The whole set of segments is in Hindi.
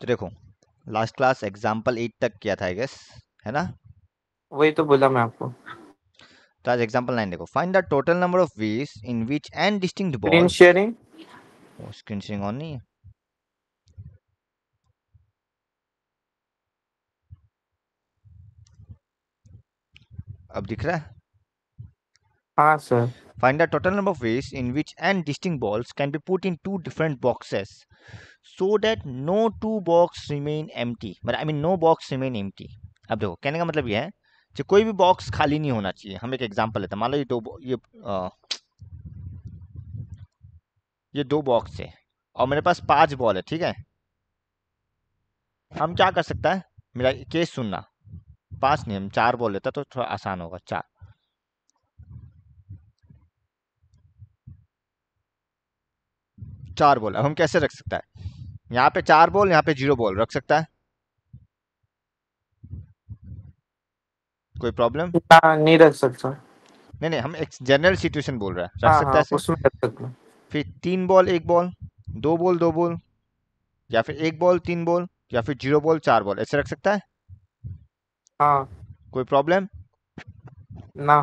तो देखो लास्ट क्लास एग्जाम्पल एट तक किया था आई गेस है ना वही तो बोला मैं आपको तो आज एग्जाम्पल नाइन देखो find the total number of ways in which n distinct screen sharing screen sharing on नहीं है अब दिख रहा है हाँ sir find the total number of ways in which n distinct balls can be put into different boxes so that no two box remain एम मतलब I mean no box remain एम अब देखो कहने का मतलब यह है कि कोई भी बॉक्स खाली नहीं होना चाहिए हम एक एग्जाम्पल लेते हैं मान लो ये दो ये आ, ये दो बॉक्स है और मेरे पास पांच बॉल है ठीक है हम क्या कर सकता है मेरा केस सुनना पांच नहीं हम चार बॉल लेता तो थोड़ा आसान होगा चार चार बॉल अब हम कैसे रख सकता है यहाँ पे चार बॉल यहाँ पे जीरो बॉल रख सकता है कोई प्रॉब्लम नहीं रख सकता नहीं नहीं हम एक जनरल सिचुएशन बोल रहा है रख हाँ, सकता है हाँ, उसमें रख सकता फिर तीन बॉल एक बॉल दो बॉल दो बॉल या फिर एक बॉल तीन बॉल या फिर जीरो बॉल चार बॉल ऐसे रख सकता है हाँ कोई प्रॉब्लम ना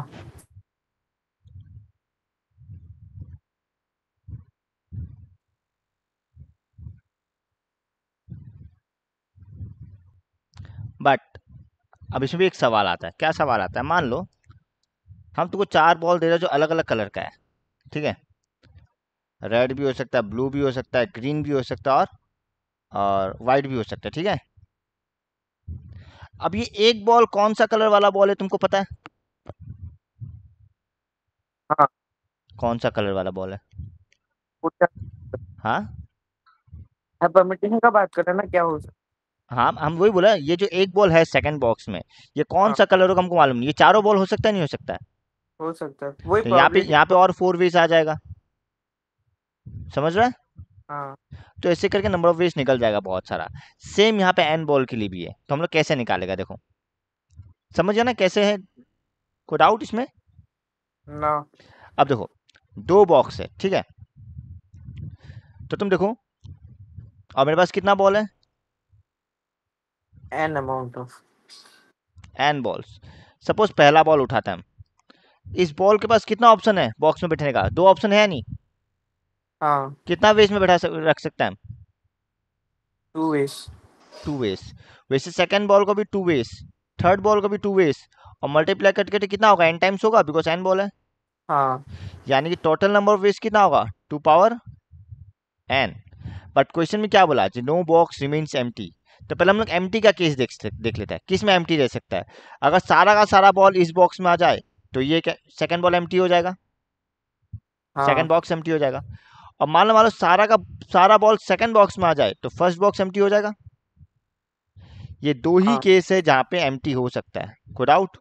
अब इसमें भी एक सवाल आता है क्या सवाल आता है मान लो हम तुमको चार बॉल दे रहे जो अलग अलग कलर का है ठीक है रेड भी हो सकता है ब्लू भी हो सकता है ग्रीन भी हो सकता है और और वाइट भी हो सकता है ठीक है अब ये एक बॉल कौन सा कलर वाला बॉल है तुमको पता है हाँ कौन सा कलर वाला बॉल है हाँ का बात कर रहे ना क्या हो सकता हाँ हम वही बोला ये जो एक बॉल है सेकंड बॉक्स में ये कौन हाँ। सा कलर होगा हमको मालूम नहीं ये चारों बॉल हो सकता है नहीं हो सकता है हो सकता है वही तो यहाँ पे यहाँ पे और फोर वेज आ जाएगा समझ रहा है हाँ। तो ऐसे करके नंबर ऑफ वेज निकल जाएगा बहुत सारा सेम यहाँ पे एन बॉल के लिए भी है तो हम लोग कैसे निकालेगा देखो समझ ना कैसे है कोई डाउट इसमें ना अब देखो दो बॉक्स है ठीक है तो तुम देखो और मेरे पास कितना बॉल है n amount of n balls suppose पहला बॉल उठाते हैं इस बॉल के पास कितना ऑप्शन है बॉक्स में बैठने का दो ऑप्शन है नहीं हाँ कितना वेस में बैठा रख सकता है टू वेस टू वेस वैसे सेकंड बॉल को भी टू वेस थर्ड बॉल को भी टू वेस और मल्टीप्लाई कट करके तो कितना होगा एन टाइम्स होगा बिकॉज एन बॉल है हाँ यानी कि टोटल नंबर ऑफ वेस कितना होगा two power n but question में क्या बोला नो बॉक्स रिमेन्स एम तो पहले हम लोग एम का केस देख देख लेते हैं किस में एम रह सकता है अगर सारा का सारा बॉल इस बॉक्स में आ जाए तो ये क्या सेकेंड बॉल एम हो जाएगा सेकेंड बॉक्स एम हो जाएगा और मान लो मान लो सारा का सारा बॉल सेकेंड बॉक्स में आ जाए तो फर्स्ट बॉक्स एम हो जाएगा ये दो ही केस हाँ। है जहाँ पे एम हो सकता है गुड आउट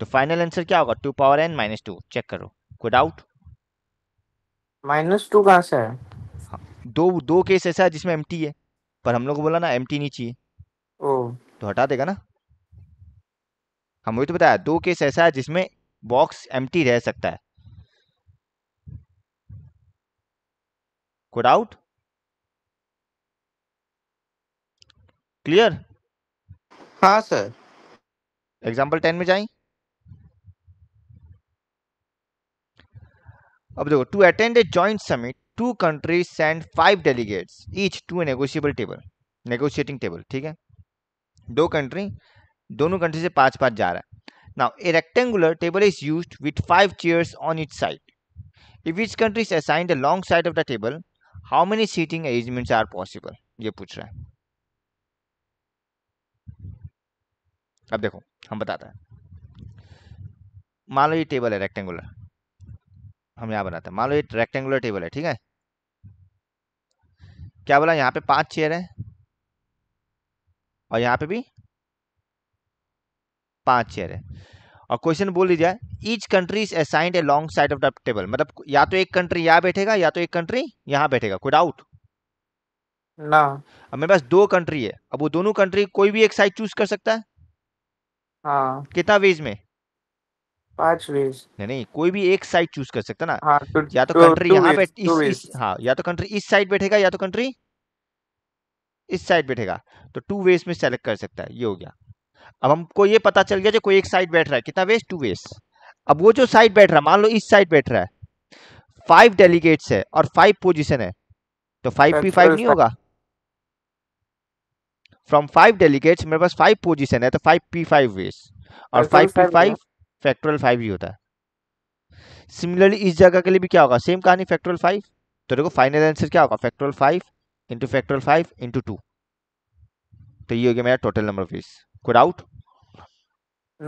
तो फाइनल आंसर क्या होगा two power n minus two check करो गुड आउट माइनस टू कहाँ से है हाँ। दो दो केस ऐसा है जिसमें एम है पर हम लोग को बोला ना एम नहीं चाहिए तो हटा देगा ना हम वही तो बताया दो केस ऐसा है जिसमें बॉक्स एम रह सकता है कोड आउट क्लियर हाँ सर एग्जाम्पल टेन में जाए अब देखो to attend a joint summit two countries send five delegates each to a negotiable table negotiating table ठीक है दो कंट्री दोनों कंट्री से पांच पांच जा रहा है now a rectangular table is use with five chairs on each side if each country is assigned long side of the table how many seating arrangements are possible ये पूछ रहा है अब देखो हम बताते हैं मान लो ये टेबल है रेक्टेंगुलर हम यहाँ बनाते हैं मान लो ये रेक्टेंगुलर टेबल है ठीक है क्या बोला यहाँ पे पांच चेयर है और यहाँ पे भी पांच चेयर है और क्वेश्चन बोल दीजिए each country is assigned a long side of the table मतलब या तो एक कंट्री यहाँ बैठेगा या तो एक कंट्री यहाँ बैठेगा कोई डाउट ना अब मेरे पास दो कंट्री है अब वो दोनों कंट्री कोई भी एक साइड चूज कर सकता है हाँ कितना वेज में नहीं नहीं कोई भी एक साइड चूज कर सकता ना हाँ, तो या तो कंट्री यहाँ बैठ इस, इस हाँ या तो कंट्री इस साइड बैठेगा या तो कंट्री इस साइड बैठेगा तो टू वेज में सेलेक्ट कर सकता है ये हो गया अब हमको ये पता चल गया जो कोई एक साइड बैठ रहा है कितना वेज टू वेज अब वो जो साइड बैठ रहा है मान लो इस साइड बैठ रहा है फाइव डेलीगेट्स है और फाइव पोजिशन है तो फाइव पी फाइव नहीं होगा फ्रॉम फाइव डेलीगेट्स मेरे पास फाइव पोजिशन है तो फाइव पी फाइव वेज और five P five factorial five ही होता है सिमिलरली इस जगह के लिए भी क्या होगा सेम कहानी फैक्टोरियल फाइव तो देखो फाइनल आंसर क्या होगा factorial five into factorial five into two तो ये हो गया मेरा टोटल नंबर ऑफ पीस को डाउट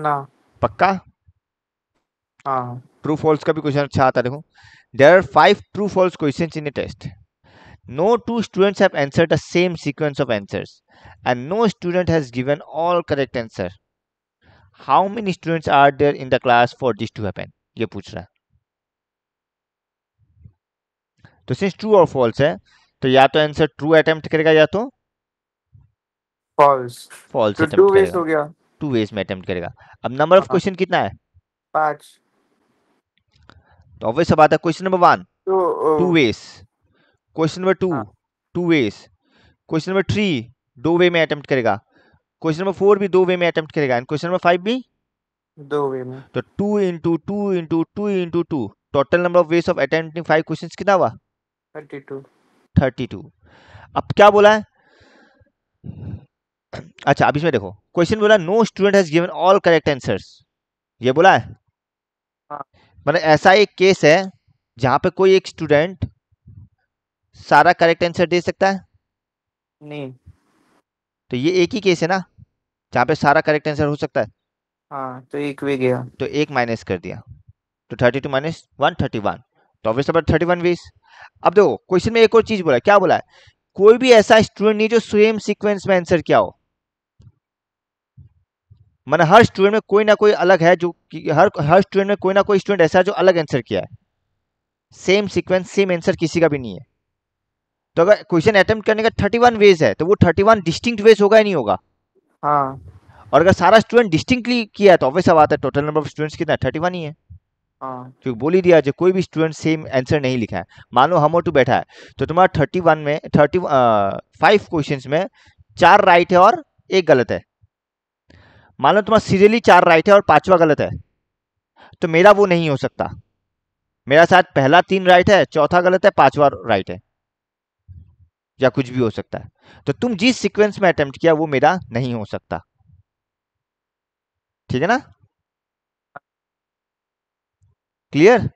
ना पक्का हाँ ट्रू फॉल्स का भी क्वेश्चन अच्छा आता देखो there are five true false question in a test no two students have answered the same sequence of answers and no student has given all correct answer how many students are there in the class for this to happen ये पूछ रहा है तो सिंस ट्रू और फॉल्स है तो या तो आंसर ट्रू अटेम्प्ट करेगा या तो फॉल्स फॉल्स तो टू वेज हो गया टू वेज में अटेम्प्ट करेगा अब नंबर ऑफ क्वेश्चन कितना है पांच तो ऑब्वियस सी बात है question number one two ways question number two two ways question number three दो वे में अटेम्प्ट करेगा क्वेश्चन नंबर फोर भी दो वे में अटेम्प्ट करेगा एंड क्वेश्चन नंबर फाइव भी दो वे में तो two into two into two into two total number of ways of attempting five question कितना हुआ थर्टी टू थर्टी टू अब क्या बोला है अच्छा अब इसमें देखो क्वेश्चन बोला no student has given all correct answers ये बोला है हाँ. मतलब ऐसा एक केस है जहां पे कोई एक स्टूडेंट सारा करेक्ट आंसर दे सकता है नहीं तो ये एक ही केस है ना जहाँ पे सारा करेक्ट आंसर हो सकता है हाँ तो एक वे गया तो एक माइनस कर दिया तो thirty two minus one thirty one तो ऑफिस नंबर थर्टी वन वीस अब देखो क्वेश्चन में एक और चीज बोला है क्या बोला है कोई भी ऐसा स्टूडेंट नहीं जो सेम सीक्वेंस में आंसर क्या हो मैंने हर स्टूडेंट में कोई ना कोई अलग है जो हर हर स्टूडेंट में कोई ना कोई स्टूडेंट ऐसा है जो अलग आंसर किया है सेम सीक्वेंस सेम आंसर किसी का भी नहीं है तो अगर क्वेश्चन अटेम्प्ट करने का थर्टी वन वेज है तो वो थर्टी वन डिस्टिंक्ट वेज होगा या नहीं होगा हाँ। और अगर सारा स्टूडेंट डिस्टिंक्टली किया तो ऑब्वियस बात है टोटल नंबर ऑफ स्टूडेंट्स कितना थर्टी वन ही है हाँ। क्योंकि बोल ही दिया जो कोई भी स्टूडेंट सेम आंसर नहीं लिखा है मानो हम टू बैठा है तो तुम्हारा थर्टी वन में थर्टी फाइव क्वेश्चन में चार राइट है और एक गलत है मान लो तुम्हारा सीरियली चार राइट है और पांचवा गलत है तो मेरा वो नहीं हो सकता मेरा साथ पहला तीन राइट है चौथा गलत है पांचवा राइट है या कुछ भी हो सकता है तो तुम जिस सीक्वेंस में अटेम्प्ट किया वो मेरा नहीं हो सकता ठीक है ना क्लियर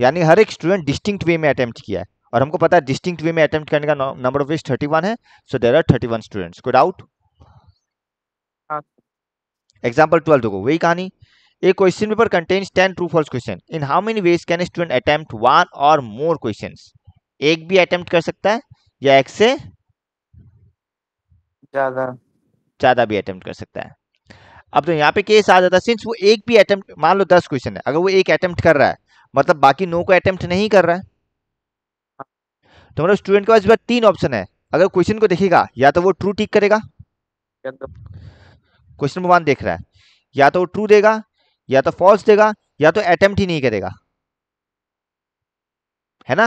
यानी हर एक स्टूडेंट डिस्टिंक्ट वे में अटेम्प्ट किया है और हमको पता है डिस्टिंक्ट वे में अटेम्प्ट करने का number of ways thirty one है so there are thirty one students को डाउट एग्जाम्पल ट्वेल्थ देखो वही कहानी a question paper contains ten true false question in how many ways can student attempt one और मोर more एक भी अटेम्प्ट कर सकता है या एक से ज्यादा ज्यादा भी अटेम्प्ट कर सकता है अब तो यहाँ पे केस आ जाता है सिंस वो एक भी अटेम्प्ट मान लो दस क्वेश्चन है अगर वो एक अटेम्प्ट कर रहा है मतलब बाकी नो को अटेम्प्ट नहीं कर रहा है तो मतलब स्टूडेंट के पास तीन ऑप्शन है अगर क्वेश्चन को देखेगा या तो वो ट्रू टिक करेगा क्वेश्चन नंबर वन देख रहा है या तो वो ट्रू देगा या तो फॉल्स देगा या तो अटेम्प्ट ही नहीं करेगा है ना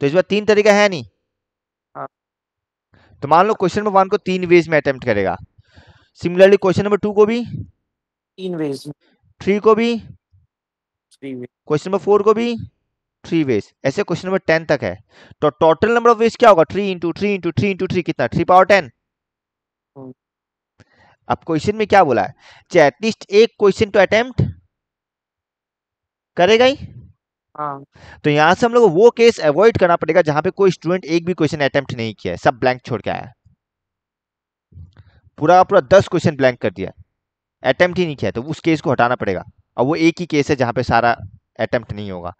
तो बार तीन तरीका है नहीं हाँ। तो मान लो क्वेश्चन नंबर वन को तीन वेज में अटेम्प्ट करेगा सिमिलरली क्वेश्चन नंबर टू को भी तीन वेज थ्री को भी क्वेश्चन नंबर फोर को भी थ्री वेज ऐसे क्वेश्चन नंबर टेन तक है तो टोटल नंबर ऑफ वेज क्या होगा three into three into three into three कितना थ्री पावर टेन अब क्वेश्चन में क्या बोला है एटलीस्ट एक क्वेश्चन तो अटेम्प्ट करेगा ही हाँ। तो यहाँ से हम लोग वो केस अवॉइड करना पड़ेगा जहां पे कोई स्टूडेंट एक भी क्वेश्चन अटेम्प्ट नहीं किया है सब ब्लैंक छोड़ के आया पूरा पूरा दस क्वेश्चन ब्लैंक कर दिया अटेम्प्ट ही नहीं किया तो उस केस को हटाना पड़ेगा और वो एक ही केस है जहां पे सारा अटेम्प्ट नहीं होगा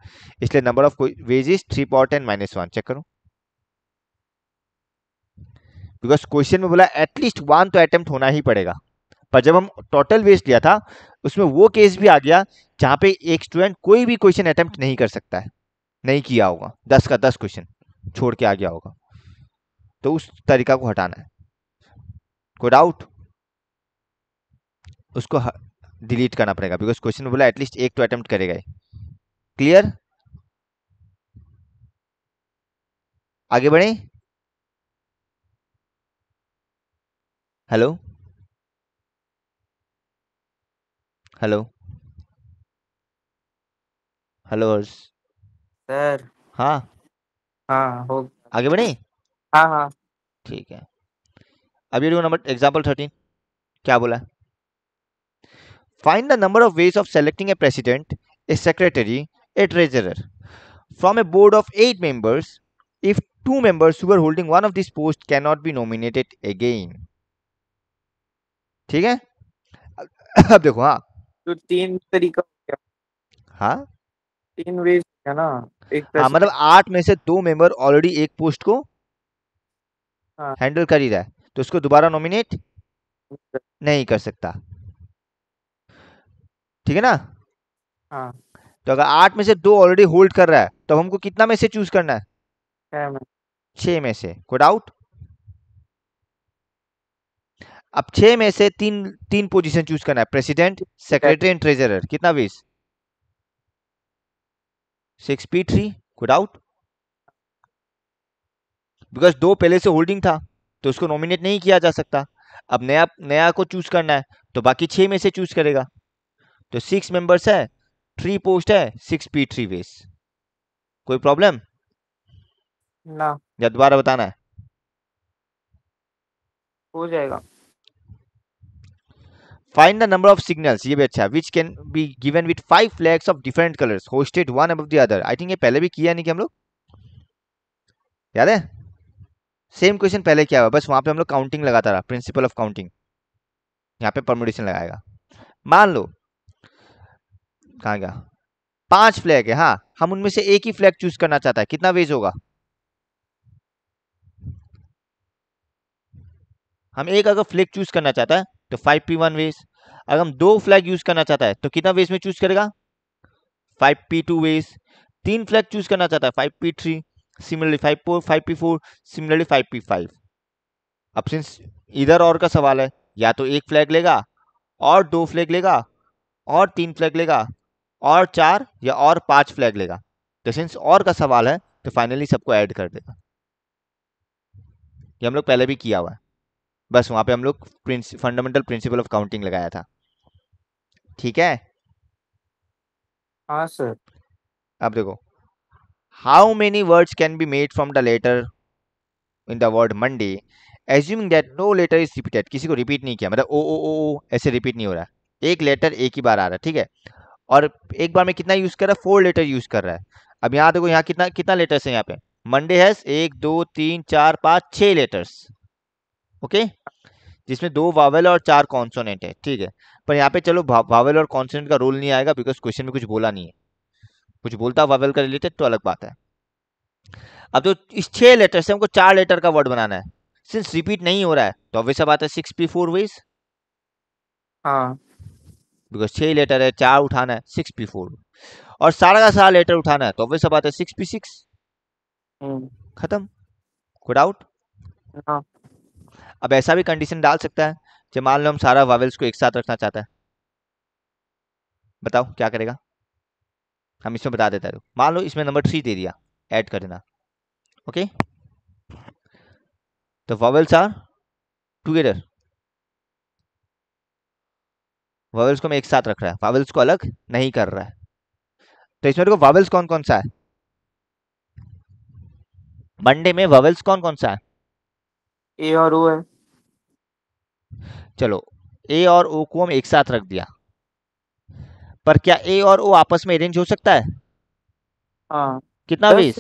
इसलिए number of ways is three power ten minus one check करो बिकॉज क्वेश्चन में बोला एटलीस्ट वन तो अटेम्प्ट होना ही पड़ेगा पर जब हम टोटल वेज लिया था उसमें वो केस भी आ गया जहाँ पे एक स्टूडेंट कोई भी क्वेश्चन अटैम्प्ट नहीं कर सकता है नहीं किया होगा दस का दस क्वेश्चन छोड़ के आ गया होगा तो उस तरीका को हटाना है कोई डाउट उसको डिलीट करना पड़ेगा बिकॉज क्वेश्चन बोला एटलीस्ट एक तो अटेम्प्ट करेगा क्लियर आगे बढ़े hello hello hello Harsh sir हाँ हाँ हो आगे बढ़े हाँ हाँ ठीक है अब ये नंबर एग्जाम्पल थर्टीन क्या बोला find the number of ways of selecting a president a secretary a treasurer from a board of eight members if two members who holding one of this post can not be nominated again ठीक है अब देखो हाँ तो तीन तरीका हो गया हाँ तीन वेज है ना एक हाँ मतलब आठ में से दो मेंबर ऑलरेडी एक पोस्ट को हाँ। हैंडल कर ही रहा है तो उसको दोबारा नॉमिनेट नहीं कर सकता ठीक है ना हाँ तो अगर आठ में से दो ऑलरेडी होल्ड कर रहा है तो हमको कितना में से चूज करना है छह में से कोई डाउट अब छह में से तीन तीन पोजीशन चूज करना है प्रेसिडेंट सेक्रेटरी एंड ट्रेजरर कितना बीस six P three good out because दो पहले से होल्डिंग था तो उसको नॉमिनेट नहीं किया जा सकता अब नया नया को चूज करना है तो बाकी छह में से चूज करेगा तो सिक्स मेंबर्स है थ्री पोस्ट है सिक्स पी थ्री वेस कोई प्रॉब्लम ना या दोबारा बताना है हो जाएगा find the number of signals ये भी अच्छा है can be be given with five flags of different colors hosted one above the other. I ये पहले भी किया नहीं कि हम लोग याद है सेम क्वेश्चन पहले क्या हुआ बस वहाँ पे हम लोग काउंटिंग लगाता रहा प्रिंसिपल ऑफ काउंटिंग यहाँ पे परमोडिशन लगाएगा मान लो कहा गया पांच फ्लैग है हाँ हम उनमें से एक ही फ्लैग चूज करना चाहता है कितना वेज होगा हम एक अगर फ्लैग चूज करना चाहता है तो फाइव पी वन वेज अगर हम दो फ्लैग यूज करना चाहता है तो कितना वेज में चूज करेगा फाइव पी टू वेज तीन फ्लैग चूज करना चाहता है five P three similarly five four five P four similarly five P five अब सिंस इधर और का सवाल है या तो एक फ्लैग लेगा और दो फ्लैग लेगा और तीन फ्लैग लेगा और चार या और पांच फ्लैग लेगा तो सिंस और का सवाल है तो फाइनली सबको ऐड कर देगा ये हम लोग पहले भी किया हुआ है बस वहाँ पे हम लोग फंडामेंटल प्रिंसिपल ऑफ काउंटिंग लगाया था ठीक है सर हाँ, अब देखो how many words can be made from the letter in the word Monday assuming that no letter is repeated किसी को रिपीट नहीं किया मतलब ओ ओ ओ ओ ऐसे रिपीट नहीं हो रहा एक लेटर एक ही बार आ रहा है ठीक है और एक बार में कितना यूज़ कर रहा है फोर लेटर यूज़ कर रहा है अब यहाँ देखो यहाँ कितना कितना लेटर्स है यहाँ पे मंडे हैज एक दो तीन चार पाँच छः लेटर्स ओके जिसमें दो वावल और चार कॉन्सोनेंट है ठीक है पर यहाँ पे चलो वावल और कॉन्सोनेंट का रोल नहीं आएगा बिकॉज क्वेश्चन में कुछ बोला नहीं है कुछ बोलता वावल का रिलेटेड तो अलग बात है अब जो इस छह लेटर से हमको चार लेटर का वर्ड बनाना है सिंस रिपीट नहीं हो रहा है तो अभी सब आता है सिक्स पी फोर वेज हाँ बिकॉज छह लेटर है चार उठाना है सिक्स पी फोर और सारा का सारा लेटर उठाना है तो अभी सब आता है सिक्स पी सिक्स खत्म गुड आउट अब ऐसा भी कंडीशन डाल सकता है जब मान लो हम सारा वावेल्स को एक साथ रखना चाहता है बताओ क्या करेगा हम इसमें बता देता है मान लो इसमें नंबर थ्री दे दिया ऐड कर देना ओके तो वावल्स आर टुगेदर वावल्स को मैं एक साथ रख रहा है वावल्स को अलग नहीं कर रहा है तो इसमें देखो वावेल्स कौन कौन सा है मंडे में वावल्स कौन कौन सा है ए और ओ है चलो ए और ओ को हम एक साथ रख दिया पर क्या ए और ओ आपस में अरेंज हो सकता है हाँ कितना वेज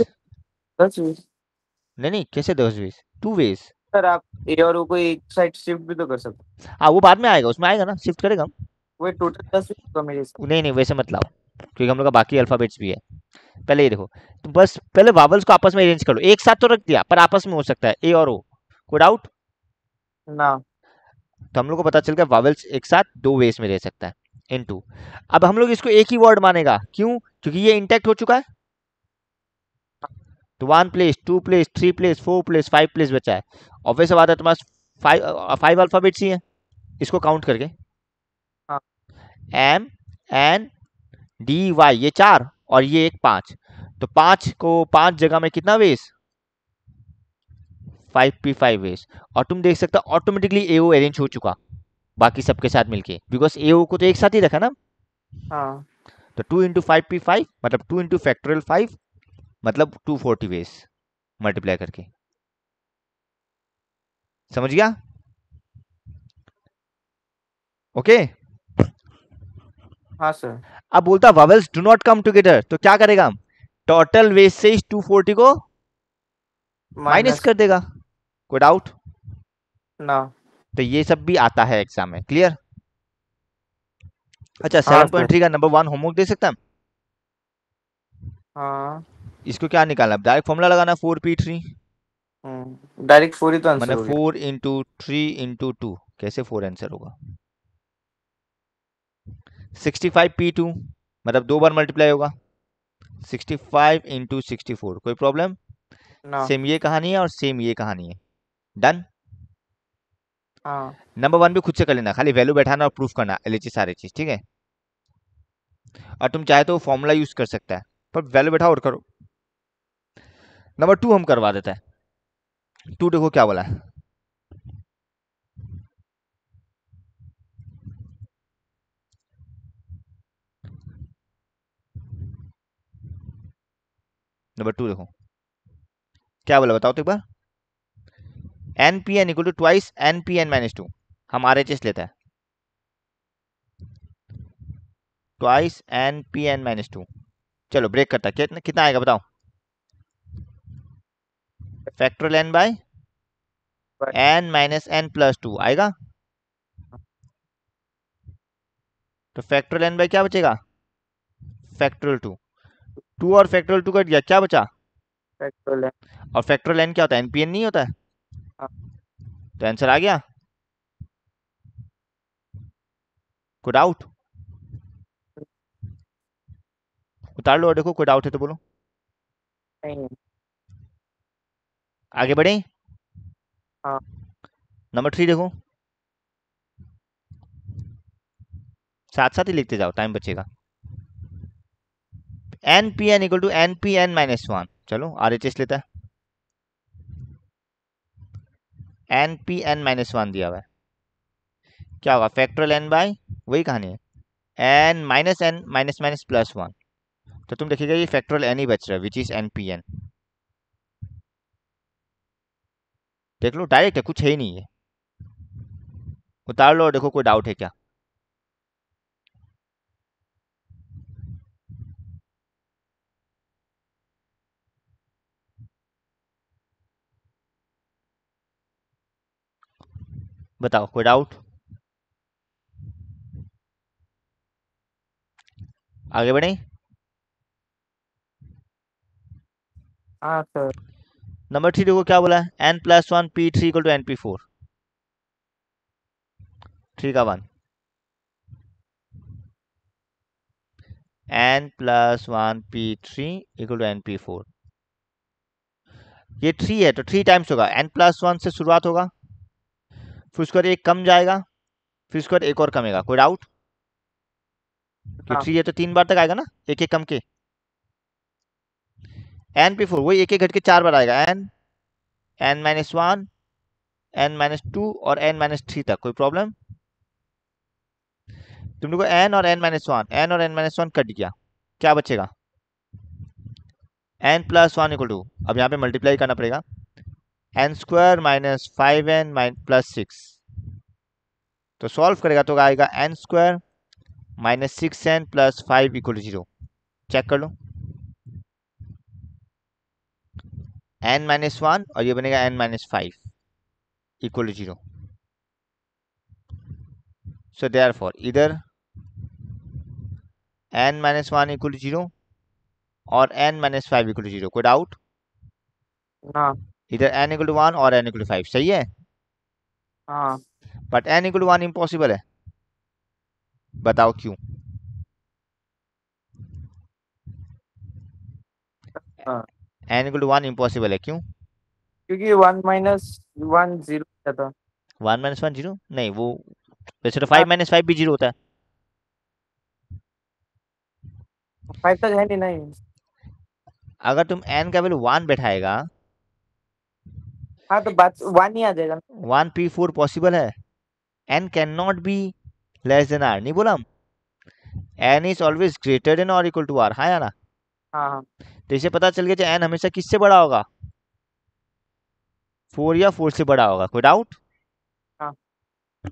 दस वेज नहीं नहीं कैसे दस वेज टू वेज सर आप ए और ओ को एक साइड शिफ्ट भी तो कर सकते हाँ वो बाद में आएगा उसमें आएगा ना शिफ्ट करेगा हम वो टोटल दस वेज का मेरे नहीं नहीं वैसे मत लाओ क्योंकि हम लोग का बाकी अल्फाबेट्स भी है पहले ये देखो तो बस पहले वावल्स को आपस में अरेंज कर लो एक साथ तो रख दिया पर आपस में हो सकता है ए और ओ कोई डाउट ना तो हम लोग को पता चल गया वावल्स एक साथ दो वेस में रह सकता है इन टू अब हम लोग इसको एक ही वर्ड मानेगा क्यों क्योंकि ये इंटेक्ट हो चुका है तो one place two place three place four place five place बचा है ऑब्वियस बात है तुम्हारे फाइव फाइव अल्फाबेट्स ही हैं इसको काउंट करके एम एन डी वाई ये चार और ये एक पाँच तो पांच को पाँच जगह में कितना वेस फाइव पी फाइव वेज और तुम देख सकते हो ऑटोमेटिकली ए अरेंज हो चुका बाकी सबके साथ मिलके बिकॉज ए को तो एक साथ ही रखा ना हाँ तो two into five P five मतलब टू इंटू फैक्टोरियल फाइव मतलब टू फोर्टी वेज मल्टीप्लाई करके समझ गया ओके हाँ सर अब बोलता vowels do not come together तो क्या करेगा हम टोटल वेज से इस टू फोर्टी को माइनस कर देगा कोई डाउट ना तो ये सब भी आता है एग्जाम में क्लियर अच्छा सेवन पॉइंट थ्री का नंबर वन होमवर्क दे सकता है हाँ इसको क्या निकालना है डायरेक्ट फॉर्मूला लगाना four P three direct four ही तो answer four into three into two कैसे फोर आंसर होगा सिक्सटी फाइव पी टू मतलब दो बार मल्टीप्लाई होगा sixty five into sixty four कोई प्रॉब्लम सेम ये कहानी है और सेम ये कहानी है डन नंबर वन भी खुद से कर लेना खाली वैल्यू बैठाना और प्रूफ करना एल सारे चीज ठीक है और तुम चाहे तो फॉर्मूला यूज कर सकता है पर वैल्यू बैठाओ और करो नंबर टू हम करवा देते हैं टू देखो क्या बोला है नंबर टू देखो क्या बोला बताओ तो एक बार n P n equal to twice n P n minus two हम आर एच एस लेते हैं twice n P n minus two चलो ब्रेक करता कितना कितना आएगा बताओ factorial n by n minus n plus two आएगा तो फैक्टोरियल एन बाय क्या बचेगा फैक्टोरियल टू टू और फैक्टोरियल टू कट गया क्या बचा फैक्टोरियल और फैक्टोरियल एन क्या होता है एनपीएन नहीं होता है तो आंसर आ गया कोई डाउट उतार लो और देखो कोई डाउट है तो बोलो आगे बढ़े नंबर थ्री देखो साथ साथ ही लिखते जाओ टाइम बचेगा n P n equal to N P n minus one चलो आर एच एस लेता है n P n minus one दिया हुआ है क्या होगा फैक्टोरियल एन बाई वही कहानी है n minus n minus minus plus one तो तुम देखिएगा ये फैक्टोरियल एन ही बच रहा है which is n P n देख लो डायरेक्ट है कुछ है ही नहीं है उतार लो और देखो कोई डाउट है क्या बताओ कोई डाउट आगे बढ़े हाँ, नंबर थ्री देखो क्या बोला है n plus one P three equal to N P four three का one n plus one P three equal to N P four ये थ्री है तो थ्री टाइम्स होगा एन प्लस वन से शुरुआत होगा फिर उसके बाद एक कम जाएगा फिर उसके बाद एक और कमेगा कोई डाउट थ्री है तो तीन बार तक आएगा ना एक एक कम के एन पी फोर वही एक एक घट के चार बार आएगा n n minus one n minus two और एन माइनस थ्री तक कोई प्रॉब्लम तुम लोग एन और एन माइनस वन एन और एन माइनस वन कट गया क्या बचेगा n plus one equal to अब यहाँ पे मल्टीप्लाई करना पड़ेगा n square minus five n minus plus six तो सॉल्व करेगा तो आएगा n square minus six n plus five equal zero check कर लो एन माइनस वन और ये बनेगा n minus five equal zero so therefore इधर n minus one equal zero और n minus five equal zero कोई डाउट हाँ इधर एन इक्वल टू वन और एन इक्वल टू फाइव सही है but n equal to one impossible है बताओ क्यों n equal to one impossible है क्यों क्योंकि one minus one zero one minus one zero नहीं वो वैसे तो फाइव माइनस फाइव भी जीरो होता है फाइव तक तो है नहीं अगर तुम एन का वैल्यू वन बैठाएगा हाँ तो बात वन ही आ जाएगा वन पी फोर पॉसिबल है n can not be less than r नहीं बोला हम n is always greater than और इक्वल टू आर हाँ या ना हाँ, हाँ। तो इसे पता चल गया कि एन हमेशा किससे बड़ा होगा फोर या फोर से बड़ा होगा कोई डाउट हाँ।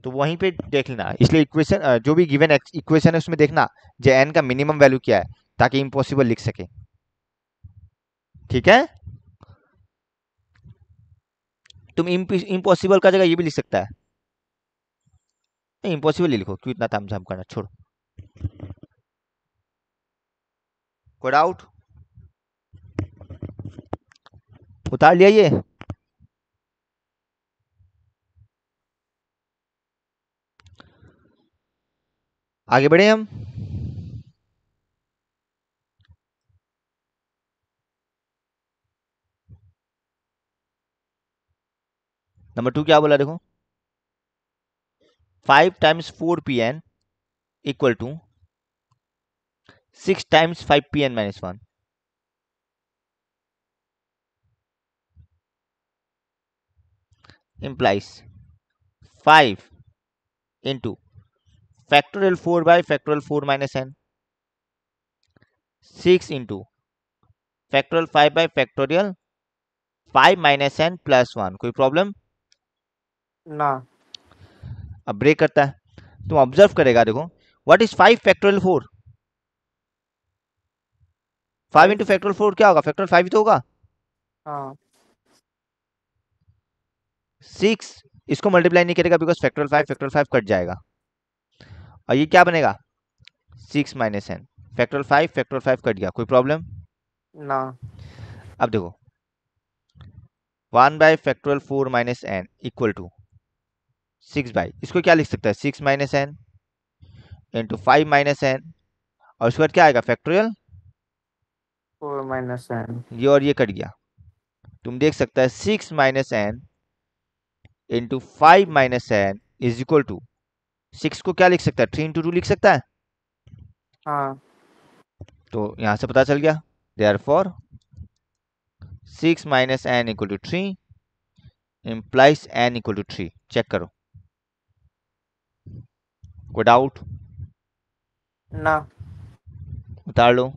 तो वहीं पे देख लेना इसलिए इक्वेशन जो भी गिवन इक्वेशन है उसमें देखना जे एन का मिनिमम वैल्यू क्या है ताकि इम्पॉसिबल लिख सके ठीक है तुम इम्पॉसिबल का जगह ये भी लिख सकता है नहीं इम्पॉसिबल ही लिखो क्यों इतना ताम झाम करना छोड़ो कोई डाउट उतार लिया ये आगे बढ़े हम नंबर टू क्या बोला देखो five times four P n equal to six times five P n minus one implies five into factorial four by factorial four minus n six into factorial five by factorial five minus n plus one कोई प्रॉब्लम ना अब ब्रेक करता है तुम ऑब्जर्व करेगा देखो what is five factorial four five into factorial four क्या होगा फैक्टोरियल फाइव तो होगा सिक्स हाँ। इसको मल्टीप्लाई नहीं करेगा because factorial five factorial five cut जाएगा और ये क्या बनेगा six minus n factorial five factorial five cut गया कोई प्रॉब्लम ना अब देखो one by factorial four minus n equal to six by इसको क्या लिख सकता है six minus n into five minus n और उसके बाद क्या आएगा फैक्टोरियल फोर माइनस एन ये और ये कट गया तुम देख सकता है six minus n into five minus n is equal to six को क्या लिख सकता है थ्री इंटू टू लिख सकता है हाँ तो यहाँ से पता चल गया therefore six minus n equal to three implies n equal to three check करो कोई डाउट ना उतार लो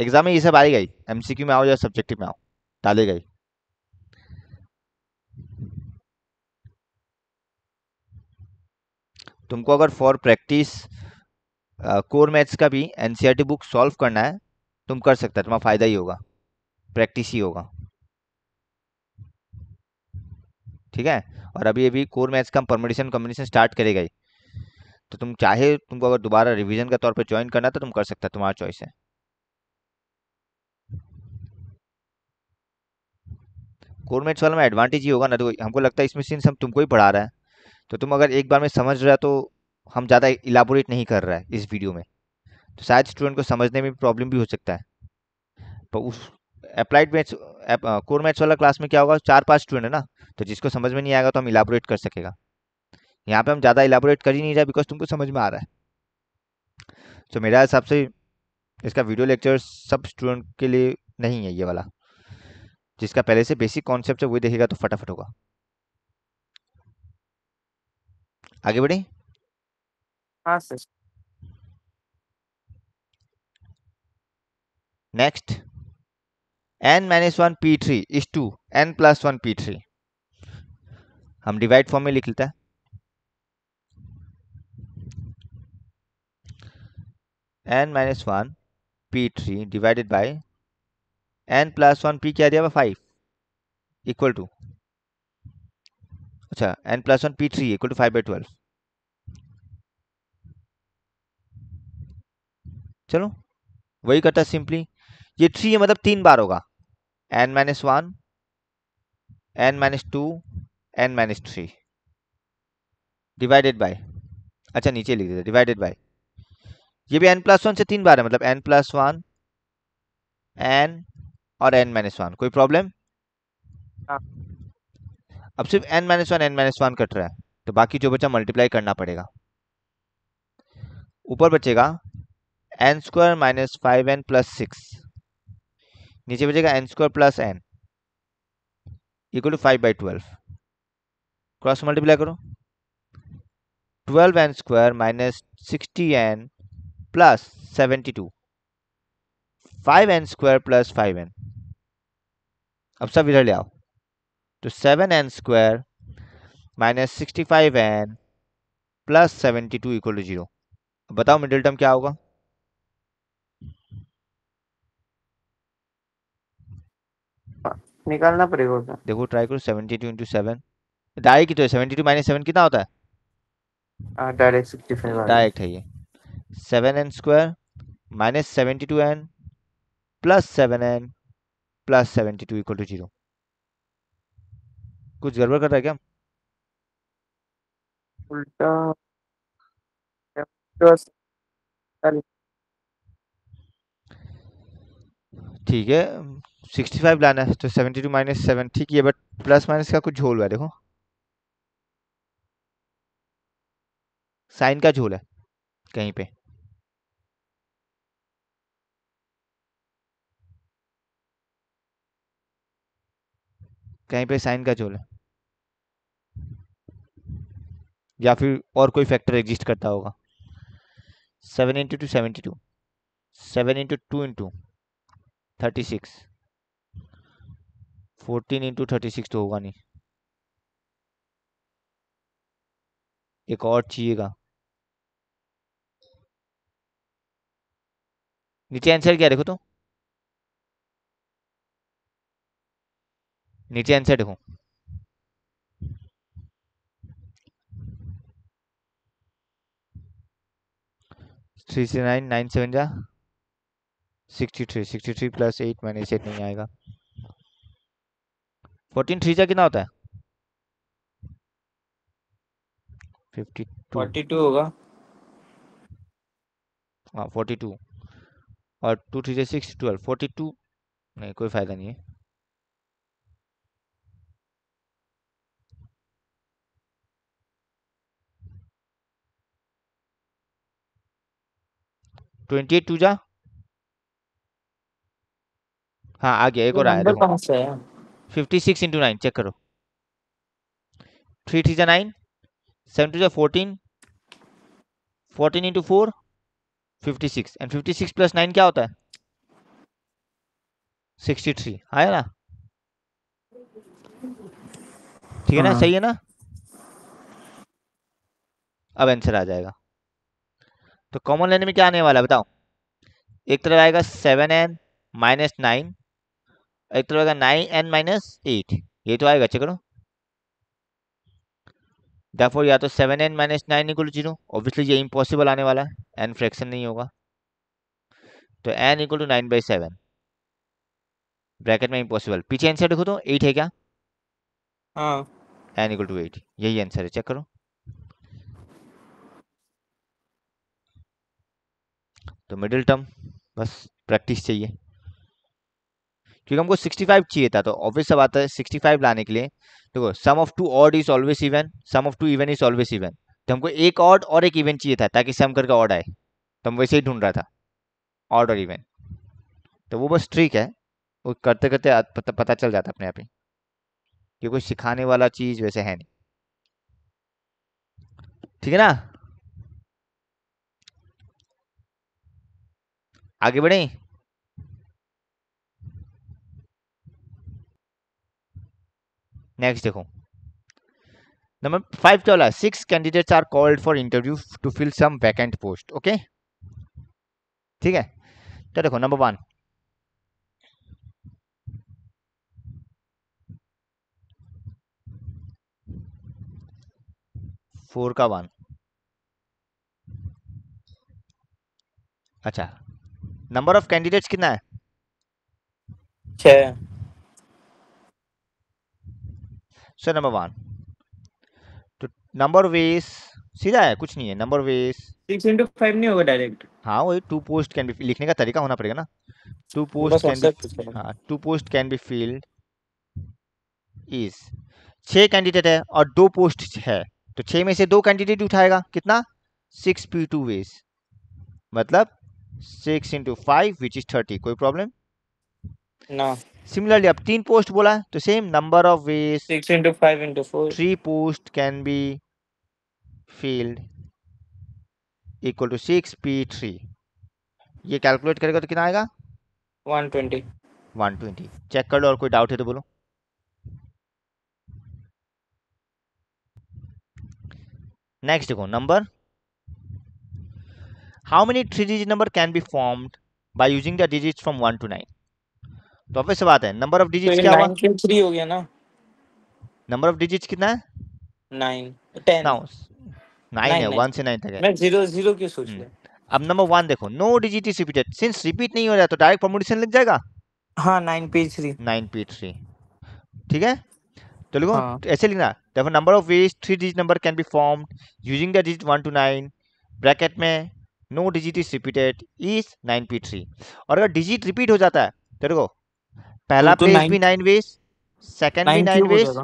एग्जाम में ये सब आई गई एमसीक्यू में आओ या सब्जेक्टिव में आओ डाले गई तुमको अगर फॉर प्रैक्टिस कोर मैथ्स का भी एनसीईआरटी बुक सॉल्व करना है तुम कर सकते हो तुम्हारा फ़ायदा ही होगा प्रैक्टिस ही होगा ठीक है और अभी अभी कोर मैथ्स का परमिशन कॉम्बिनेशन स्टार्ट करेगा ही तो तुम चाहे तुमको अगर दोबारा रिवीजन के तौर पे ज्वाइन करना तो तुम कर सकते हो तुम्हारा चॉइस है कोर मैथ्स वाला में एडवांटेज ही होगा ना तो हमको लगता है इसमें सिंस हम तुमको ही पढ़ा रहे हैं तो तुम अगर एक बार में समझ रहे तो हम ज़्यादा इलाबोरेट नहीं कर रहे हैं इस वीडियो में तो शायद स्टूडेंट को समझने में प्रॉब्लम भी हो सकता है पर उस अप्लाइड मैथ्स कोर मैथ्स वाला क्लास में क्या होगा चार पाँच स्टूडेंट है ना तो जिसको समझ में नहीं आएगा तो हम इलाबोरेट कर सकेगा यहाँ पे हम ज़्यादा इलाबोरेट कर ही नहीं रहे बिकॉज तुमको समझ में आ रहा है तो so, मेरा हिसाब से इसका वीडियो लेक्चर सब स्टूडेंट के लिए नहीं है ये वाला जिसका पहले से बेसिक कॉन्सेप्ट है वही देखेगा तो फटाफट होगा आगे बढ़े हाँ sir next n minus one P three is to n plus one P three हम डिवाइड फॉर्म में लिख लेते हैं n minus one P three divided by n plus one P क्या दिया फाइव इक्वल टू अच्छा n plus one P three equal to five by twelve चलो वही करता सिंपली ये थ्री मतलब तीन बार होगा n minus one n minus two n minus three divided by अच्छा नीचे लिख देते डिवाइडेड बाय ये भी एन प्लस वन से तीन बार है मतलब एन प्लस वन एन और एन माइनस वन कोई प्रॉब्लम हाँ। अब सिर्फ n minus one n minus one cut रहा है तो बाकी जो बचा मल्टीप्लाई करना पड़ेगा ऊपर बचेगा n square minus five n plus six नीचे बचेगा n square plus n equal to five by twelve cross multiply करो twelve n square minus sixty n plus seventy two five n square plus five n अब सब इधर ले आओ तो seven n square minus sixty five n plus seventy two equal to zero बताओ मिडिल टर्म क्या होगा निकालना पड़ेगा देखो ट्राई करो seventy two into seven direct तो सेवेंटी टू माइनस सेवन कितना होता है डायरेक्ट हाँ, डायरेक्ट है ये seven n square minus seventy two n plus seven n plus seventy two equal to zero कुछ गड़बड़ कर रहा है क्या उल्टा ठीक है सिक्सटी फाइव लाना है तो सेवेंटी टू माइनस सेवन ठीक है बट प्लस माइनस का कुछ झोल हुआ है देखो साइन का झोल है कहीं पे कहीं पे साइन का झोल है या फिर और कोई फैक्टर एग्जिस्ट करता होगा seven into two seventy two seven into two into thirty six fourteen into thirty six तो होगा नहीं एक और चाहिएगा नीचे आंसर क्या देखो तो नीचे आंसर देखो three C nine nine seven जा sixty three sixty three plus eight minus eight नहीं आएगा फोर्टीन थ्री जा कितना होता है होगा हाँ, फोर्टी टू और two three six twelve forty two नहीं कोई फायदा नहीं है ट्वेंटी एट टू जा हाँ आ गया एक और आया तो देखो fifty six into nine check करो थ्री थ्री जो नाइन सेवन टू जो fourteen fourteen into four fifty six and fifty six plus nine क्या होता है सिक्सटी थ्री आया ना ठीक है ना हाँ। सही है ना अब आंसर आ जाएगा तो कॉमन लेने में क्या आने वाला है बताओ एक तरफ आएगा सेवन एन माइनस नाइन एक तो आएगा नाइन एन माइनस एट ये तो आएगा चेक करो दैफोर या तो seven N minus nine equal zero obviously ये इम्पॉसिबल आने वाला है एन फ्रैक्शन नहीं होगा तो N equal to nine by seven bracket में इम्पॉसिबल पीछे आंसर देखो तो एट है क्या एन इक्वल टू एट यही आंसर है चेक करो तो मिडिल टर्म बस प्रैक्टिस चाहिए क्योंकि हमको 65 चाहिए था तो ऑब्वियस सब आता है 65 लाने के लिए देखो sum of two odd is always even sum of two even is always even तो हमको एक ऑड और एक इवेंट चाहिए था ताकि सम करके ऑड आए तो हम वैसे ही ढूंढ रहा था ऑड और इवेंट तो वो बस ट्रिक है वो करते करते पता, पता चल जाता अपने आप ही कि कोई सिखाने वाला चीज़ वैसे है नहीं ठीक है ना आगे बढ़ें नेक्स्ट देखो नंबर फाइव क्या बोला six candidates are called for interview to fill some vacant post okay ठीक है तो देखो नंबर वन फोर का वन अच्छा नंबर ऑफ कैंडिडेट्स कितना है छः सो नंबर वन तो नंबर वेस सीधा है कुछ नहीं है नंबर वेस सिक्स इंटू फाइव नहीं होगा डायरेक्ट हाँ वही टू पोस्ट कैन बी लिखने का तरीका होना पड़ेगा ना टू पोस्ट कैन बी हाँ two post can be filled is छः कैंडिडेट है और दो पोस्ट है तो छः में से दो कैंडिडेट उठाएगा कितना सिक्स पी टू वेस मतलब six into five which is thirty कोई प्रॉब्लम ना सिमिलरली अब तीन पोस्ट बोला है तो same number of ways six into five into four three post can be filled equal to six P three ये कैलकुलेट करेगा तो कितना आएगा one twenty one twenty check कर लो और कोई डाउट है तो बोलो नेक्स्ट देखो number how many three digit number can be formed by using the digits from one to nine तो ऑब्वियस सी बात है नंबर ऑफ डिजिट्स क्या हुआ 3 हो गया ना नंबर ऑफ डिजिट्स कितना है 9 10 नाउ 9 है 1 से 9 तक है मैं 0 0 क्यों सोच हम्म। रहा अब नंबर 1 देखो no digit is repeated since repeat नहीं हो रहा तो डायरेक्ट परमुटेशन लग जाएगा हां 9p3 9p3 ठीक है तो लिखो हाँ। ऐसे लिखना देखो number of ways three digit number can be formed using the digit 1 to 9 bracket में no digit is repeated is 9p3 और अगर डिजिट रिपीट हो जाता है तो देखो पहला तो पेज तो भी नाइन वेज सेकंड भी नाइन वेज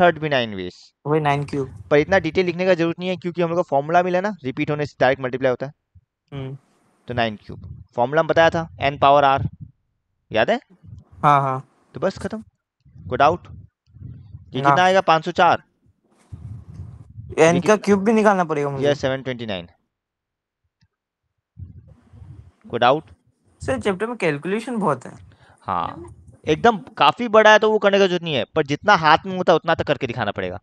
थर्ड भी नाइन वेज वही नाइन क्यूब पर इतना डिटेल लिखने का जरूरत नहीं है क्योंकि हम लोग का फॉर्मूला मिला ना रिपीट होने से डायरेक्ट मल्टीप्लाई होता है हम्म। तो नाइन क्यूब फॉर्मूला में बताया था एन पावर आर याद है हाँ हाँ तो बस खत्म गुड आउट ये कितना हाँ। आएगा पाँच सौ चार एन का क्यूब भी निकालना पड़ेगा मुझे yes nine good out sir chapter में कैलकुलेशन बहुत है हाँ एकदम काफ़ी बड़ा है तो वो करने का जरूरत नहीं है पर जितना हाथ में होता है उतना तक तो करके दिखाना पड़ेगा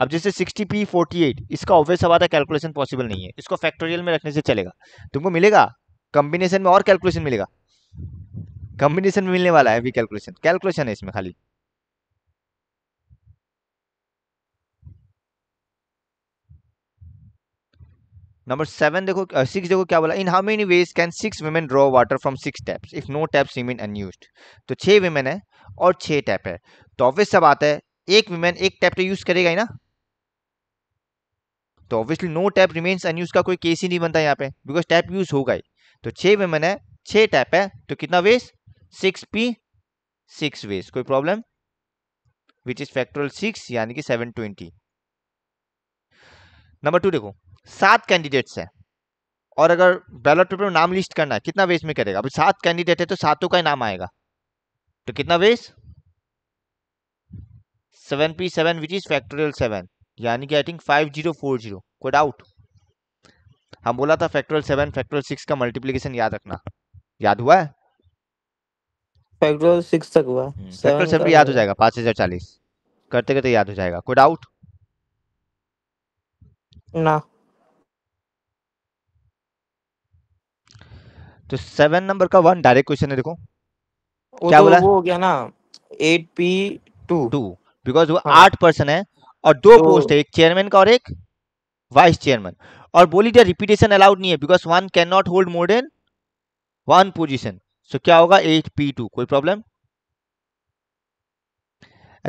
अब जैसे 60p 48 इसका ऑब्वियस सवाल है कैलकुलेशन पॉसिबल नहीं है इसको फैक्टोरियल में रखने से चलेगा तुमको मिलेगा कॉम्बिनेशन में और कैलकुलेशन मिलेगा कॉम्बिनेशन में मिलने वाला है अभी कैलकुलेशन कैलकुलेशन है इसमें खाली नंबर सेवन देखो सिक्स uh, देखो क्या बोला in how many ways can six women draw water from six taps if no taps remain unused तो छः वेमेन है और छः टैप है तो ऑब्वियस सब आता है एक वेमेन एक टैप तो यूज करेगा ही ना तो obviously no tap remains unused का कोई केस ही नहीं बनता यहाँ पे बिकॉज टैप यूज होगा ही तो छः वेमेन है छः टैप है तो कितना ways six P six ways कोई problem which is factorial six यानी कि सेवन ट्वेंटी नंबर टू देखो सात कैंडिडेट्स हैं और अगर बैलेट पेपर में नाम लिस्ट करना है कितना वेस्ट में करेगा अभी सात कैंडिडेट है तो सातों का ही नाम आएगा तो कितना ways seven P seven which is factorial seven यानी कि I think five zero four zero कोई डाउट हम बोला था फैक्टोरियल सेवन फैक्टोरियल सिक्स का मल्टीप्लीकेशन याद रखना याद हुआ है फैक्टोरियल सिक्स तक हुआ फैक्टोरियल हम्म, सेवन याद हो जाएगा पाँच हजार चालीस करते करते याद हो जाएगा कोई डाउट ना तो सेवन नंबर का वन डायरेक्ट क्वेश्चन है देखो क्या तो बोला हो गया ना eight P two two because वो हाँ। आठ पर्सन है और दो पोस्ट तो है एक चेयरमैन का और एक वाइस चेयरमैन और बोली जाए रिपीटेशन अलाउड नहीं है because one can not hold more than one position so क्या होगा एट पी टू कोई प्रॉब्लम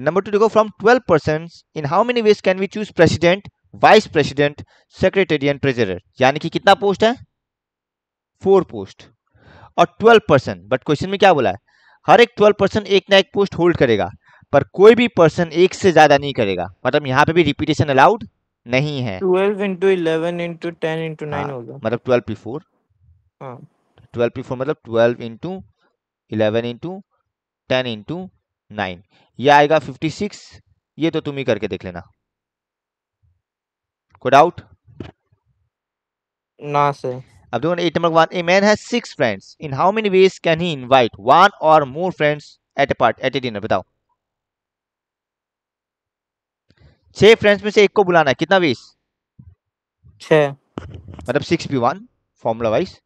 नंबर टू देखो from twelve person in how many ways can we choose president vice president secretary and यानी कि कितना पोस्ट है फोर पोस्ट और ट्वेल्व परसेंट बट क्वेश्चन में क्या बोला है हर एक ट्वेल्व परसेंट एक ना एक पोस्ट होल्ड करेगा पर कोई भी पर्सन एक से ज्यादा नहीं करेगा मतलब यहाँ पे भी रिपीटेशन अलाउड नहीं है twelve into eleven into ten into nine हाँ, होगा मतलब ट्वेल्व पी फोर हाँ। ट्वेल्व पी फोर मतलब twelve into eleven into ten into nine यह आएगा फिफ्टी सिक्स ये तो तुम ही करके देख लेना कोई डाउट ना सर अब देखो eight number one a man है six friends in how many ways can he invite one और more friends at a part at a dinner बताओ छह फ्रेंड्स में से एक को बुलाना है कितना वेज छः मतलब six P one formula wise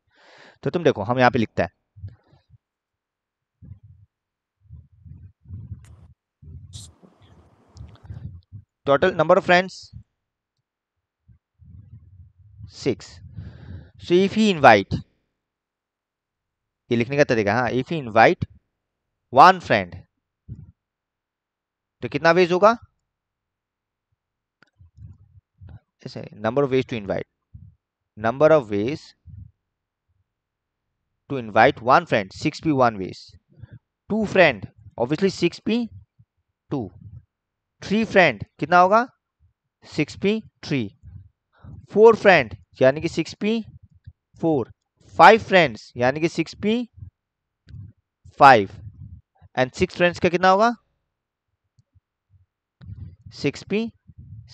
तो तुम देखो हम यहां पे लिखता है total number of friends six so if he invite ये लिखने का तरीका हाँ if he invite one friend तो कितना वेज होगा number of ways to invite number of ways to invite one friend six P one ways two friend obviously six P two three friend कितना होगा six P three four friend यानी कि six P four five friends यानी कि six P five and six friends का कितना होगा six P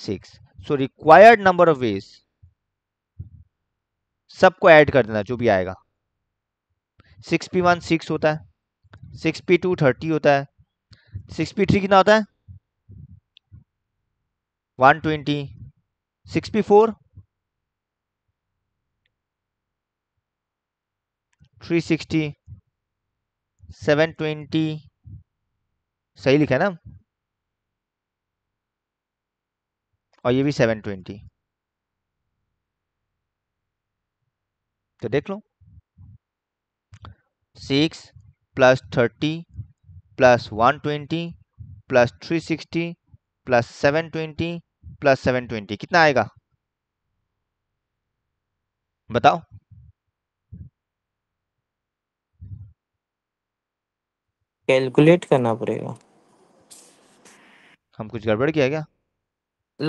six so required number of ways सबको ऐड कर देना जो भी आएगा सिक्स पी वन सिक्स होता है सिक्स पी टू थर्टी होता है सिक्स पी थ्री कितना होता है one twenty six P four three sixty seven twenty सही लिखा है ना और ये भी सेवन ट्वेंटी तो देख लो six plus thirty plus one twenty plus three sixty plus seven twenty plus seven twenty कितना आएगा बताओ कैलकुलेट करना पड़ेगा हम कुछ गड़बड़ किया क्या